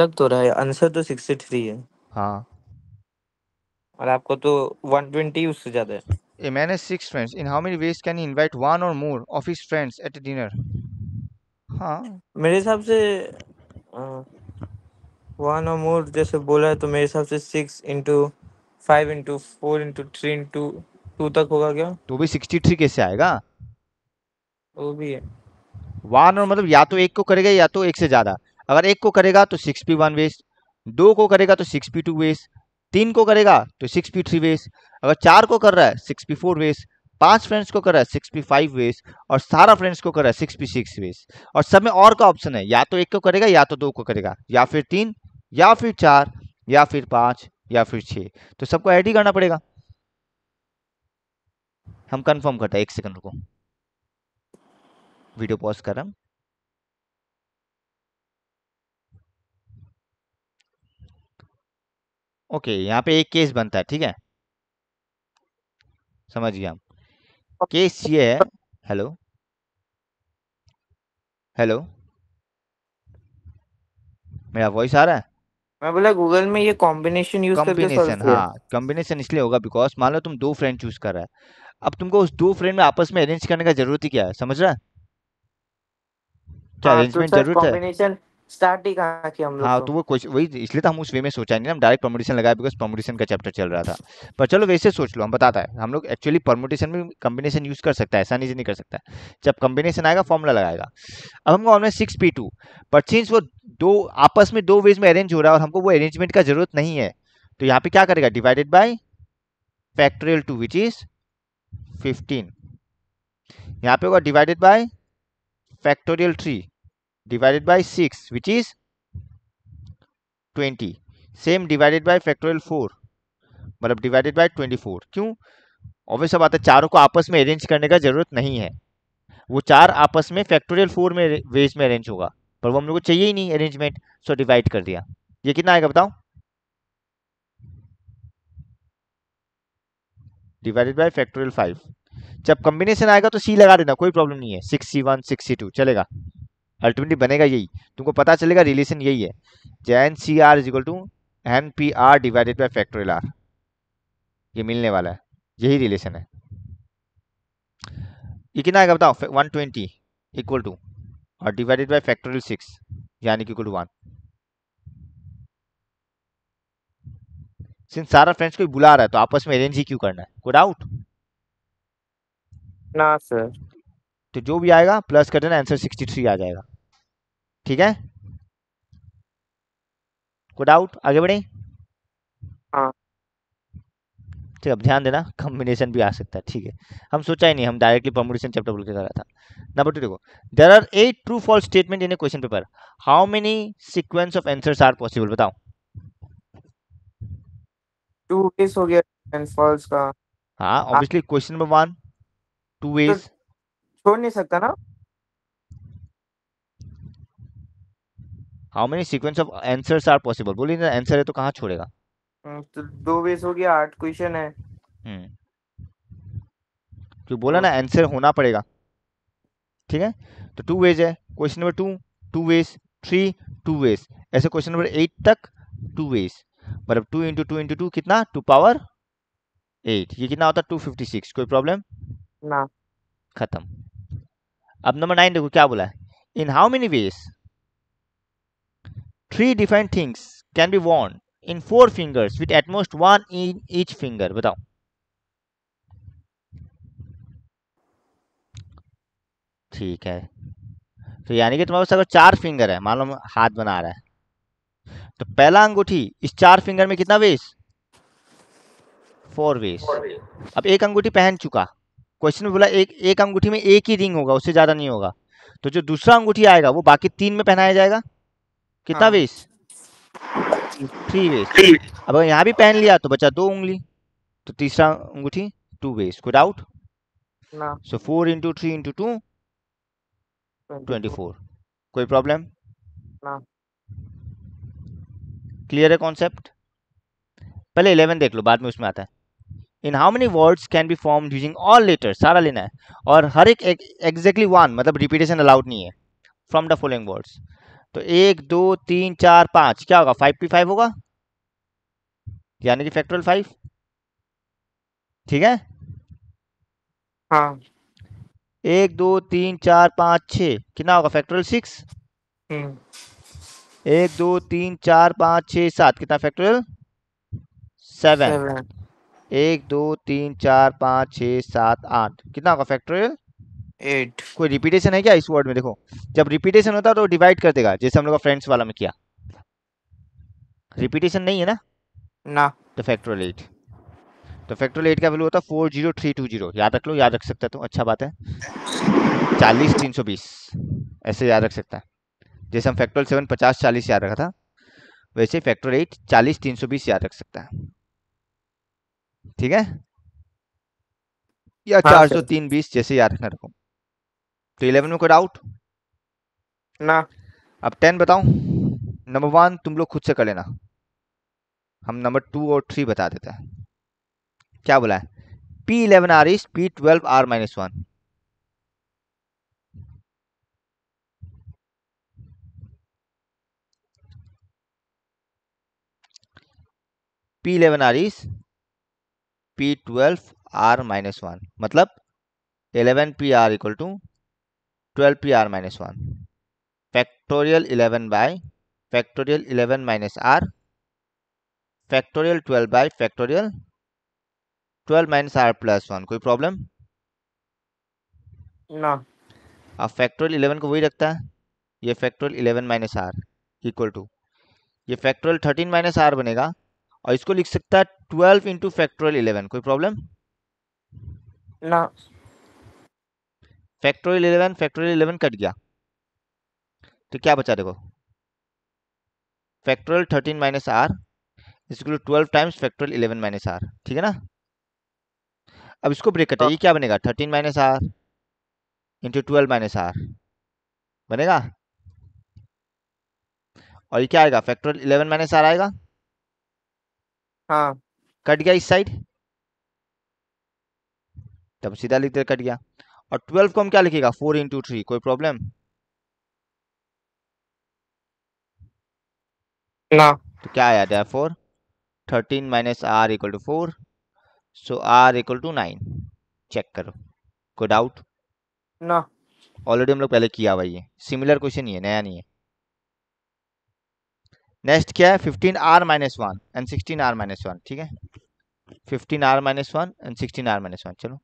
लग तो रहा है आंसर तो 63 है हाँ और आपको तो 120 उससे ज्यादा है a man has six friends in how many ways can he invite one और more of his friends at a dinner हाँ मेरे हिसाब से वन और मोर जैसे बोला है तो मेरे हिसाब से six into five into four into three into two तक होगा क्या तो भी सिक्सटी थ्री कैसे आएगा वो भी है वन और मतलब या तो एक को करेगा या तो एक से ज्यादा अगर एक को करेगा तो सिक्स पी वन वेस्ट दो को करेगा तो सिक्स पी टू वेस्ट तीन को करेगा तो सिक्स पी थ्री वेस्ट अगर चार को कर रहा है सिक्स पी फोर वेस्ट पांच फ्रेंड्स को कर रहा है सिक्स पी फाइव वेस्ट और सारा फ्रेंड्स को कर रहा है सिक्स पी सिक्स वेस्ट और सब में और का ऑप्शन है या तो एक को करेगा या तो दो को करेगा या फिर तीन या फिर चार या फिर पाँच या फिर छः तो सबको ऐड ही करना पड़ेगा हम कंफर्म करते हैं एक सेकंड रुको वीडियो पॉज कर रहा हूं ओके यहाँ पे एक केस बनता है ठीक है समझ गया हम केस ये है हेलो हेलो मेरा वॉइस आ रहा है मैं बोला गूगल में ये कॉम्बिनेशन यूज कॉम्बिनेशन हाँ कॉम्बिनेशन इसलिए होगा बिकॉज मान लो तुम दो फ्रेंड चूज कर रहा है अब तुमको उस दो फ्रेंड में आपस में अरेंज करने का जरूरत ही क्या है समझ रहा है अच्छा अरेंजमेंट जरूर कॉम्बिनेशन स्टार्ट ही कहा कि हम लोग हाँ तो।, तो वो कुछ वही इसलिए तो हम उस वे में सोचा नहीं हम डायरेक्ट परमोटेशन लगाया बिकॉज परमोटेशन का चैप्टर चल रहा था पर चलो वैसे सोच लो हम बताता है हम लोग एक्चुअली परमोटेशन में कॉम्बिनेशन यूज़ कर सकता है ऐसा नहीं नहीं कर सकता जब कॉम्बिनेशन आएगा फॉर्मूला लगाएगा अब हमको ऑनलाइन सिक्स पी टू पर सिंस वो दो आपस में दो वेज में अरेंज हो रहा है और हमको वो अरेंजमेंट का जरूरत नहीं है तो यहाँ पे क्या करेगा divided by factorial two which is fifteen यहाँ पे होगा divided by factorial three divided by 6 which is 20 same divided by factorial 4 मतलब divided by 24 क्यों ऑब्वियस बात है चारों को आपस में अरेंज करने का जरूरत नहीं है वो चार आपस में फैक्टोरियल फोर में वेज में अरेंज होगा पर वो हम लोग को चाहिए ही नहीं अरेंजमेंट सो डिवाइड कर दिया ये कितना आएगा बताओ डिवाइडेड बाय फैक्टोरियल फाइव जब कॉम्बिनेशन आएगा तो सी लगा देना कोई प्रॉब्लम नहीं है six C one six C two चलेगा अल्टीमेटली बनेगा यही तुमको पता चलेगा रिलेशन यही है J N C R is equal to N P R divided by factorial R ये मिलने वाला है यही रिलेशन है ये कितना आएगा बताओ वन ट्वेंटी इक्वल टू और डिवाइडेड बाई फैक्टोरियल सिक्स यानी कि इक्वल टू वन सिंस सारा फ्रेंड्स कोई बुला रहा है तो आपस में अरेंज ही क्यों करना है कोई डाउट ना सर तो जो भी आएगा प्लस कर देना आंसर सिक्सटी थ्री आ जाएगा ठीक है को डाउट आगे बढ़े हाँ। ठीक है ध्यान देना कॉम्बिनेशन भी आ सकता है ठीक है हम सोचा ही नहीं हम डायरेक्टली कॉम्बिनेशन चैप्टर बोल के कर रहा था नंबर टू देखो there are eight true false statement in a question paper how many sequence of answers are possible बताओ टू वेज हो गया एंड फॉल्स का हाँ obviously question number one two ways छोड़ नहीं सकता ना how many sequence of answers are possible बोलिए ना आंसर है तो कहाँ छोड़ेगा हम्म, तो दो बेस हो गया आठ क्वेश्चन है हम्म क्यों बोला ना आंसर होना पड़ेगा ठीक है तो टू वेज है question number two two ways three two ways ऐसे क्वेश्चन नंबर एट तक टू वेज मतलब two into two into two कितना टू पावर एट ये कितना होता है टू फिफ्टी सिक्स कोई प्रॉब्लम ना खत्म अब नंबर नाइन देखो क्या बोला है in how many ways three different things can be worn in four fingers with at most one in each finger बताओ ठीक है तो यानी कि तुम्हारे पास अगर चार फिंगर है मालूम हाथ बना रहा है तो पहला अंगूठी इस चार फिंगर में कितना वेस फोर वेस अब एक अंगूठी पहन चुका क्वेश्चन में बोला एक एक अंगूठी में एक ही रिंग होगा उससे ज़्यादा नहीं होगा तो जो दूसरा अंगूठी आएगा वो बाकी तीन में पहनाया जाएगा कितना हाँ। वेस थ्री वेस अब यहाँ भी पहन लिया तो बचा दो उंगली तो तीसरा अंगूठी टू वेस को doubt so four into three into two twenty four कोई प्रॉब्लम क्लियर है कॉन्सेप्ट पहले इलेवन देख लो बाद में उसमें आता है in how many words can be form using all letter सारा लेना है और हर एक एग्जैक्टली वन मतलब रिपीटेशन अलाउड नहीं है फ्रॉम द फॉलोइंग वर्ड्स तो एक दो तीन चार पाँच क्या होगा फाइव पी फाइव होगा यानी कि फैक्टोरियल फाइव ठीक है हाँ एक दो तीन चार पाँच छ कितना होगा फैक्टोरियल हम्म। सिक्स एक दो तीन चार पाँच छ सात कितना फैक्टोरियल सेवन एक दो तीन चार पाँच छ सात आठ कितना होगा फैक्टोरियल एट कोई रिपीटेशन है क्या इस वर्ड में देखो जब रिपीटेशन होता है तो डिवाइड कर देगा जैसे हम लोग फ्रेंड्स वाला में किया रिपीटेशन नहीं है ना ना तो फैक्ट्रोल एट तो फैक्ट्रोल एट का वैल्यू होता है four zero three two zero याद रख लो याद रख सकता है तो अच्छा बात है चालीस तीन सौ बीस ऐसे याद रख सकता है जैसे हम फैक्ट्रोल सेवन पचास चालीस याद रखा था वैसे फैक्ट्रोल एट चालीस तीन सौ बीस याद रख सकता है ठीक है या हाँ। चार सौ तीन बीस जैसे याद रखना रखो तो इलेवन में कोई डाउट ना अब टेन बताऊं नंबर वन तुम लोग खुद से कर लेना हम नंबर टू और थ्री बता देते हैं क्या बोला है P eleven R is P twelve R minus one P eleven R is P twelve R minus one मतलब eleven P R equal to twelve P R minus one factorial eleven by factorial eleven minus R factorial twelve by factorial twelve minus R plus one कोई प्रॉब्लम ना अब फैक्टोरियल इलेवन को वही रखता है ये factorial eleven minus R equal to ये फैक्टोरियल थर्टीन माइनस आर बनेगा और इसको लिख सकता है ट्वेल्व इंटू फैक्टोरियल इलेवन कोई प्रॉब्लम ना factorial eleven factorial eleven cut गया तो क्या बचा देखो फैक्टोरियल थर्टीन माइनस आर इसको twelve times factorial eleven minus R ठीक है ना अब इसको ब्रेक करते हैं हाँ। ये क्या बनेगा thirteen minus R into twelve minus R बनेगा और ये क्या आएगा फैक्टोरियल इलेवन माइनस आर आएगा हाँ कट गया इस साइड तब सीधा लिखते कट गया और ट्वेल्व को हम क्या लिखेगा फोर इंटू थ्री कोई प्रॉब्लम ना तो क्या आया था four thirteen minus R equal to four so R equal to nine check करो कोई डाउट ना ऑलरेडी हम लोग पहले किया हुआ ये सिमिलर क्वेश्चन ही है नया नहीं है नेक्स्ट क्या है fifteen R minus one and sixteen R minus one ठीक है fifteen R minus one and sixteen R minus one चलो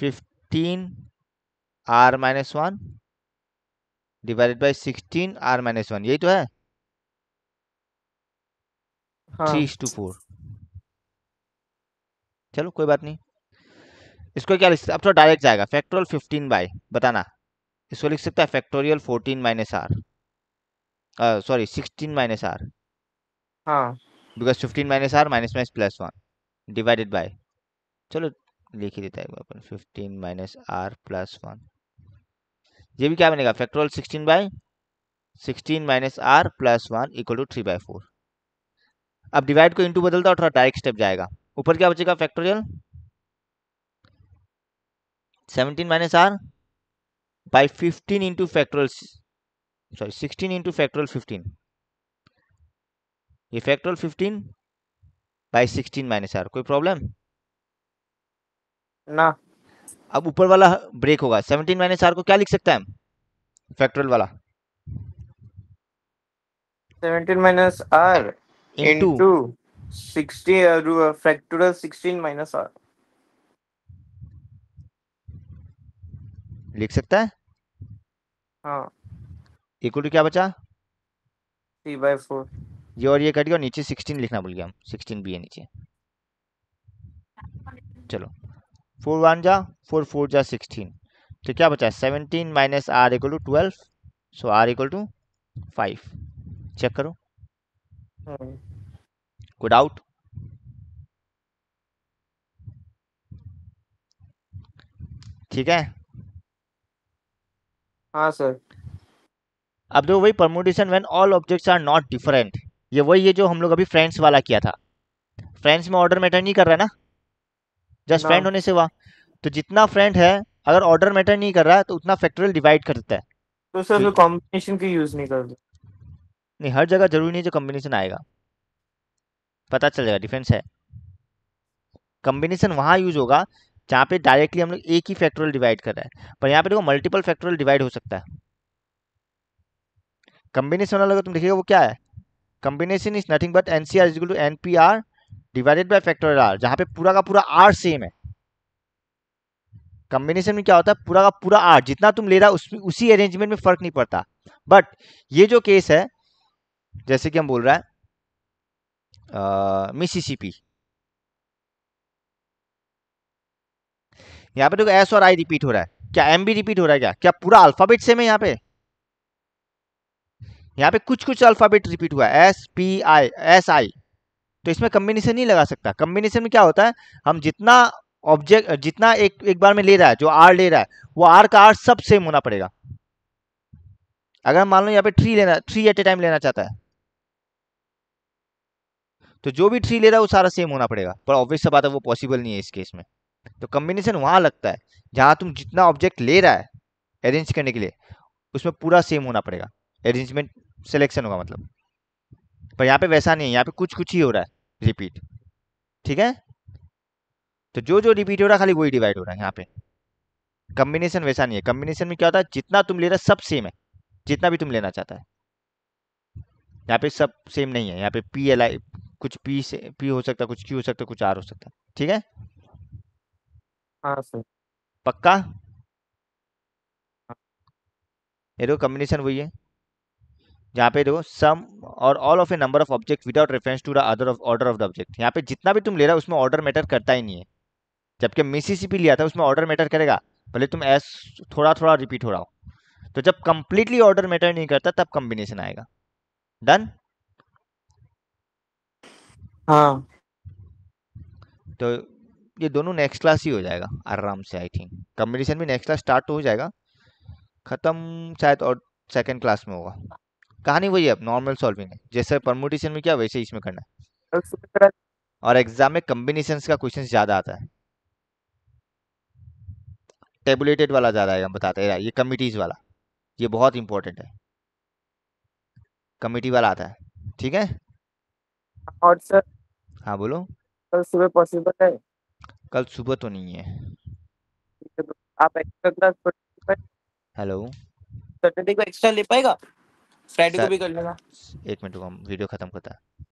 fifteen R minus one divided by sixteen R minus one यही तो है थ्री टू फोर चलो कोई बात नहीं इसको क्या लिख सकते अब तो डायरेक्ट जाएगा फैक्टोरियल फिफ्टीन बाई बताना इसको लिख सकता है factorial fourteen minus R sorry sixteen minus R हाँ because fifteen minus R minus minus plus one divided by चलो लिख ही देता है अपन fifteen minus R plus one ये भी क्या बनेगा factorial sixteen by sixteen minus R plus one equal to three by four अब डिवाइड को इंटू बदलता और थोड़ा डायरेक्ट स्टेप जाएगा ऊपर क्या बचेगा factorial seventeen minus R by fifteen into factorial sorry sixteen into factorial fifteen ये factorial fifteen by sixteen minus R कोई प्रॉब्लम ना अब ऊपर वाला ब्रेक होगा सेवनटीन माइनस आर को क्या लिख सकता है फैक्टोरियल वाला seventeen minus R into sixty factorial sixteen minus R लिख सकता है हाँ इक्वल टू क्या बचा थ्री बाय फोर ये और ये कट गया नीचे सिक्सटीन लिखना भूल गया हम सिक्सटीन बी है नीचे चलो फोर वन जा फोर फोर जा सिक्सटीन तो क्या बचा seventeen minus R equal to twelve so R equal to five check करो गुड डाउट ठीक है हाँ सर अब देखो वही permutation when all objects are not different ये वही है जो हम लोग अभी फ्रेंड्स वाला किया था फ्रेंड्स में ऑर्डर मैटर नहीं कर रहा है ना जस्ट फ्रेंड होने से हुआ तो जितना फ्रेंड है अगर ऑर्डर मैटर नहीं कर रहा है तो उतना फैक्टोरियल डिवाइड कर देता है तो सर कॉम्बिनेशन की यूज नहीं कर दो नहीं हर जगह जरूरी नहीं जो कॉम्बिनेशन आएगा पता चल जाएगा डिफरेंस है कॉम्बिनेशन वहाँ यूज होगा जहाँ पे डायरेक्टली हम लोग एक ही फैक्टोरियल डिवाइड कर रहे हैं पर यहाँ पे देखो मल्टीपल फैक्टोरियल डिवाइड हो सकता है कॉम्बिनेशन वाला तुम देखिएगा वो क्या है combination is nothing but N C R is to N P R divided by factorial R जहां पे पूरा का पूरा आर सेम है कॉम्बिनेशन में क्या होता है पूरा का पूरा आर जितना तुम ले रहा उस, उसी अरेंजमेंट में फर्क नहीं पड़ता बट ये जो केस है जैसे कि हम बोल रहे हैं मिसिसिपी यहाँ पे देखो एस और आई रिपीट हो रहा है क्या एम भी रिपीट हो रहा है क्या क्या पूरा अल्फाबेट सेम है यहाँ पे यहाँ पे कुछ कुछ अल्फाबेट रिपीट हुआ है S P I S I तो इसमें कम्बिनेशन नहीं लगा सकता कम्बिनेशन में क्या होता है हम जितना ऑब्जेक्ट जितना एक एक बार में ले रहा है जो आर ले रहा है वो आर का आर सब सेम होना पड़ेगा अगर मान लो यहाँ पे थ्री लेना थ्री एट ए टाइम लेना चाहता है तो जो भी थ्री ले रहा है वो सारा सेम होना पड़ेगा पर ऑब्वियस बात है वो पॉसिबल नहीं है इस केस में तो कम्बिनेशन वहाँ लगता है जहाँ तुम जितना ऑब्जेक्ट ले रहा है अरेंज करने के लिए उसमें पूरा सेम होना पड़ेगा अरेंजमेंट सिलेक्शन होगा मतलब पर यहाँ पे वैसा नहीं है यहाँ पे कुछ कुछ ही हो रहा है रिपीट ठीक है तो जो जो रिपीट हो रहा है खाली वही डिवाइड हो रहा है यहाँ पे कम्बिनेशन वैसा नहीं है कम्बिनेशन में क्या होता है जितना तुम ले रहा सब सेम है जितना भी तुम लेना चाहता है यहाँ पे सब सेम नहीं है यहाँ पे पी एल आई कुछ पी से पी हो सकता कुछ क्यू हो सकता कुछ आर हो सकता ठीक है हाँ, पक्का हाँ। ये कम्बिनेशन वही है जहाँ पे देखो some or all of a number of object without reference to the other of order of the object यहाँ पे जितना भी तुम ले रहा है उसमें ऑर्डर मैटर करता ही नहीं है जबकि मिसिसिपी लिया था उसमें ऑर्डर मैटर करेगा भले तुम एस थोड़ा थोड़ा रिपीट हो रहा हो तो जब कंप्लीटली ऑर्डर मैटर नहीं करता तब कॉम्बिनेशन आएगा डन हाँ तो ये दोनों नेक्स्ट क्लास ही हो जाएगा आराम से आई थिंक कॉम्बिनेशन भी नेक्स्ट क्लास स्टार्ट हो जाएगा ख़त्म शायद और सेकेंड क्लास में होगा कहानी वही है नॉर्मल सॉल्विंग है जैसे परमोटेशन में क्या वैसे इसमें करना है और एग्जाम में कम्बिनेशन का क्वेश्चन ज्यादा आता है टेबुलेटेड वाला ज्यादा आएगा बताते हैं ये कमिटीज वाला ये बहुत इंपॉर्टेंट है कमिटी वाला आता है ठीक है और सर हाँ बोलो कल सुबह पॉसिबल है कल सुबह तो नहीं है तो आप एक्स्ट्रा क्लास हेलो सैटरडे को एक्स्ट्रा ले पाएगा फ्राइडे को भी कर लेगा एक मिनट को हम वीडियो खत्म करता है